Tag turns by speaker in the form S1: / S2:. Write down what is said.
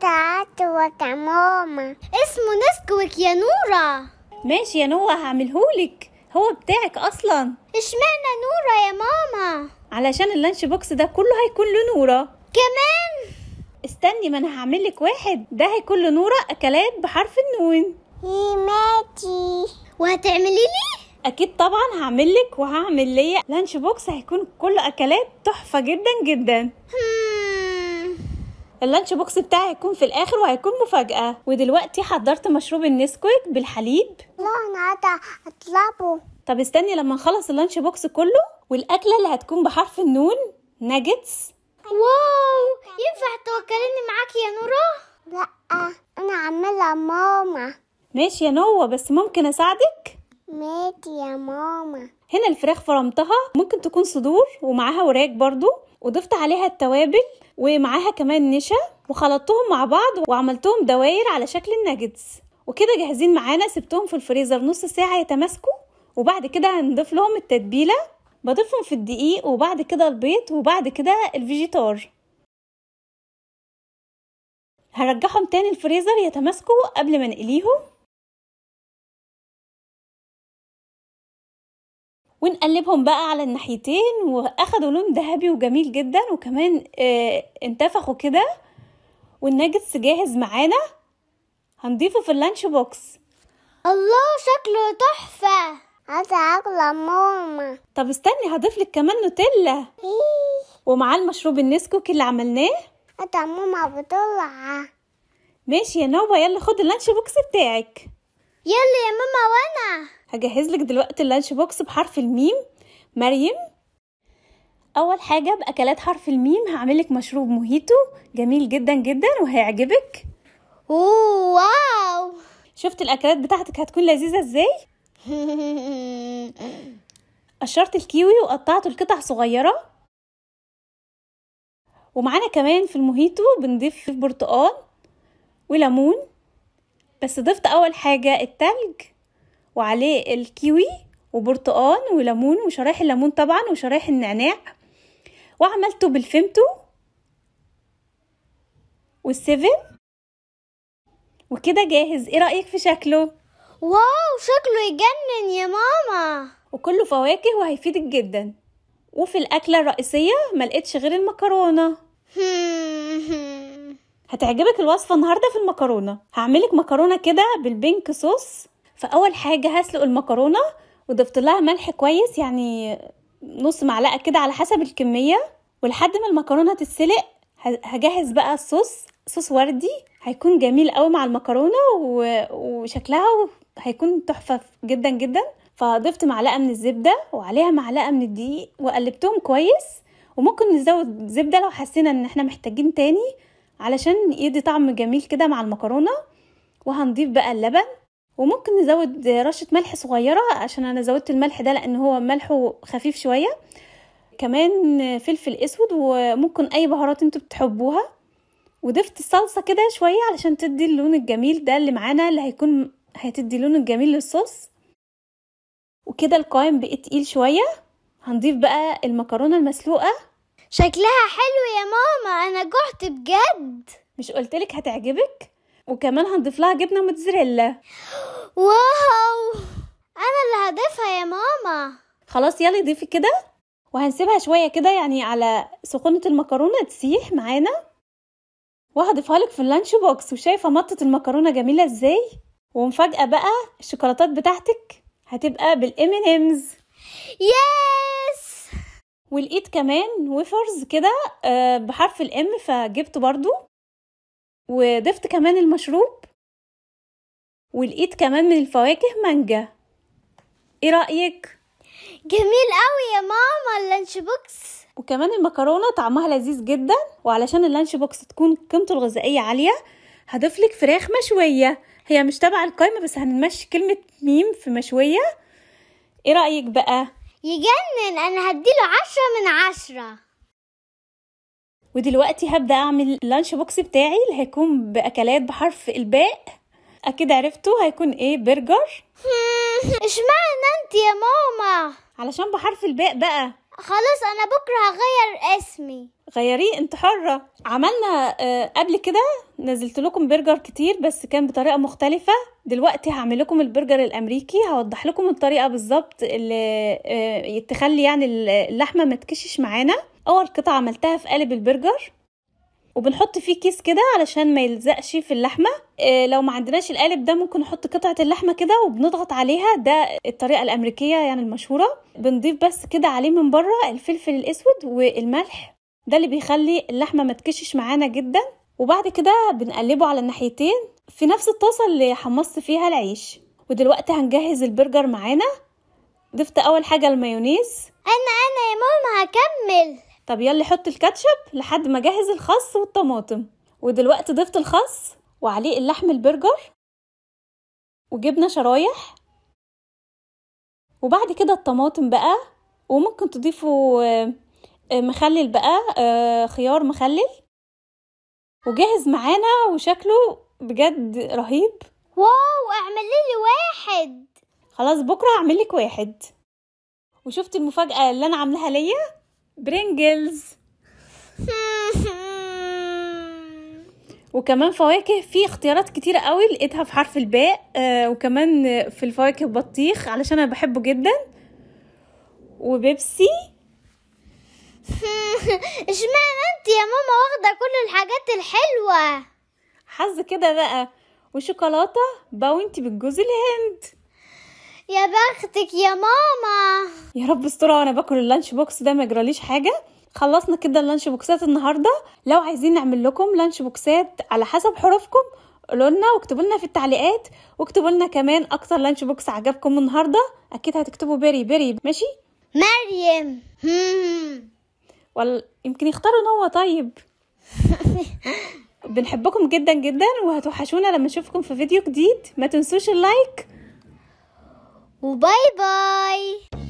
S1: قطعت ماما اسمه نسكويك يا نورة ماشي يا نورة هعملهولك هو بتاعك اصلا اشمعنى نورة يا ماما علشان اللانش بوكس ده كله هيكون له كمان استني ما انا هعملك واحد ده هيكون له اكلات بحرف النون إيه، ماتي وهتعملي لي اكيد طبعا هعملك وهعمل ليا لانش بوكس هيكون كله اكلات تحفة جدا جدا اللانش بوكس بتاعي هيكون في الاخر وهيكون مفاجاه ودلوقتي حضرت مشروب النسكويك بالحليب لا انا هطلبه طب استني لما نخلص اللانش بوكس كله والاكله اللي هتكون بحرف النون ناجتس واو ينفع توكلني معاك يا نورا لا انا عماله ماما ماشي يا نوة بس ممكن اساعدك ماشي يا ماما هنا الفراخ فرمتها ممكن تكون صدور ومعاها وراك برضو وضفت عليها التوابل ومعاها كمان نشا وخلطتهم مع بعض وعملتهم دوائر على شكل الناجتس وكده جاهزين معانا سبتهم في الفريزر نص ساعة يتماسكوا وبعد كده هنضيف لهم التتبيلة بضيفهم في الدقيق وبعد كده البيض وبعد كده الفيجيتار هرجعهم تاني الفريزر يتماسكوا قبل ما نقليهم ونقلبهم بقى على الناحيتين واخدوا لون ذهبي وجميل جدا وكمان آه انتفخوا كده والناجتس جاهز معانا هنضيفه في اللانش بوكس الله شكله تحفه عايزه اكله ماما طب استني هضيف لك كمان نوتيلا إيه؟ ومعاه المشروب النسكوك اللي عملناه عايزه ماما بتطلع ماشي يا نوبه يلا خد اللانش بوكس بتاعك يلا يا ماما وانا هجهز لك دلوقتي اللانش بوكس بحرف الميم مريم اول حاجه باكلات حرف الميم هعملك مشروب موهيتو جميل جدا جدا وهيعجبك اوه واو شفت الاكلات بتاعتك هتكون لذيذه ازاي قشرت الكيوي وقطعته لقطع صغيره ومعانا كمان في الموهيتو بنضيف برتقال وليمون بس ضفت اول حاجة التلج وعليه الكيوي وبرتقان وليمون وشرايح الليمون طبعا وشرايح النعناع وعملته بالفيمتو والسيفن وكده جاهز ايه رأيك في شكله؟ واو شكله يجنن يا ماما وكله فواكه وهيفيدك جدا وفي الأكلة الرئيسية ملقتش غير المكرونة هتعجبك الوصفه النهارده في المكرونه هعملك مكرونه كده بالبينك صوص فاول حاجه هسلق المكرونه وضفت لها ملح كويس يعني نص معلقه كده على حسب الكميه ولحد ما المكرونه تتسلق هجهز بقى الصوص صوص وردي هيكون جميل قوي مع المكرونه وشكلها هيكون تحفه جدا جدا فضفت معلقه من الزبده وعليها معلقه من الدقيق وقلبتهم كويس وممكن نزود زبده لو حسينا ان احنا محتاجين تاني علشان يدي طعم جميل كده مع المكرونة وهنضيف بقى اللبن وممكن نزود رشة ملح صغيرة عشان انا زودت الملح ده لان هو ملحه خفيف شوية كمان فلفل اسود وممكن اي بهارات انتوا بتحبوها وضفت الصلصة كده شوية علشان تدي اللون الجميل ده اللي معانا اللي هيكون هتدي لون الجميل للصوص وكده القوام بقى تقيل شوية هنضيف بقى المكرونة المسلوقة شكلها حلو يا ماما انا جعت بجد مش قلتلك هتعجبك وكمان هنضيف لها جبنه موتزاريلا واو انا اللي هضيفها يا ماما خلاص يلا ضيفي كده وهنسيبها شويه كده يعني على سخونه المكرونه تسيح معانا وهضيفها لك في اللانش بوكس وشايفه مطه المكرونه جميله ازاي ومفاجاه بقى الشوكولاتات بتاعتك هتبقى بالام ان امز يس ولقيت كمان ويفرز كده آه، بحرف الام فجبت برضو وضفت كمان المشروب ولقيت كمان من الفواكه مانجا ايه رايك جميل قوي يا ماما اللانش بوكس وكمان المكرونه طعمها لذيذ جدا وعلشان اللانش بوكس تكون قيمته الغذائيه عاليه هضيفلك فراخ مشويه هي مش تبع القايمه بس هنمشي كلمه ميم في مشويه ايه رايك بقى يجنن أنا هديله عشرة من عشرة ودلوقتي هبدأ أعمل اللانش بوكس بتاعي اللي هيكون بأكلات بحرف الباء أكيد عرفتوا هيكون إيه برجر اشمعنى أنت يا ماما علشان بحرف الباء بقى خلاص انا بكره هغير اسمي غيريه انت حره عملنا آه، قبل كده نزلت لكم برجر كتير بس كان بطريقه مختلفه دلوقتي هعمل لكم البرجر الامريكي هوضح لكم الطريقه بالظبط اللي آه، تخلي يعني اللحمه ما تكشش معانا اول قطعه عملتها في قالب البرجر وبنحط فيه كيس كده علشان ما يلزقش في اللحمه إيه لو ما عندناش القالب ده ممكن نحط قطعه اللحمه كده وبنضغط عليها ده الطريقه الامريكيه يعني المشهوره بنضيف بس كده عليه من بره الفلفل الاسود والملح ده اللي بيخلي اللحمه ما تكشش معانا جدا وبعد كده بنقلبه على الناحيتين في نفس الطاسه اللي حمصت فيها العيش ودلوقتي هنجهز البرجر معانا ضفت اول حاجه المايونيز انا انا يا ماما هكمل طب يلا حط الكاتشب لحد ما اجهز الخس والطماطم ودلوقتي ضفت الخس وعليه اللحم البرجر وجبنه شرايح وبعد كده الطماطم بقى وممكن تضيفوا آه، آه، مخلل بقى آه، خيار مخلل وجهز معانا وشكله بجد رهيب واو اعمل لي واحد خلاص بكره اعمل لك واحد وشفت المفاجاه اللي انا عاملاها ليا برينجلز وكمان فواكه في اختيارات كتيرة قوي لقيتها في حرف الباء آه وكمان في الفواكه بطيخ علشان انا بحبه جدا وبيبسي اشمعنى انت يا ماما واخده كل الحاجات الحلوه حظ كده بقى وشوكولاته باونتي بالجوز الهند يا بختك يا ماما يا رب استرى وانا باكل اللانش بوكس ده ما يجراليش حاجه خلصنا كده اللانش بوكسات النهارده لو عايزين نعمل لكم لانش بوكسات على حسب حروفكم قولوا لنا واكتبوا لنا في التعليقات واكتبوا لنا كمان اكتر لانش بوكس عجبكم النهارده اكيد هتكتبوا بيري بيري ماشي مريم ولا يمكن يختاروا هو طيب بنحبكم جدا جدا وهتوحشونا لما نشوفكم في فيديو جديد ما تنسوش اللايك Bye bye.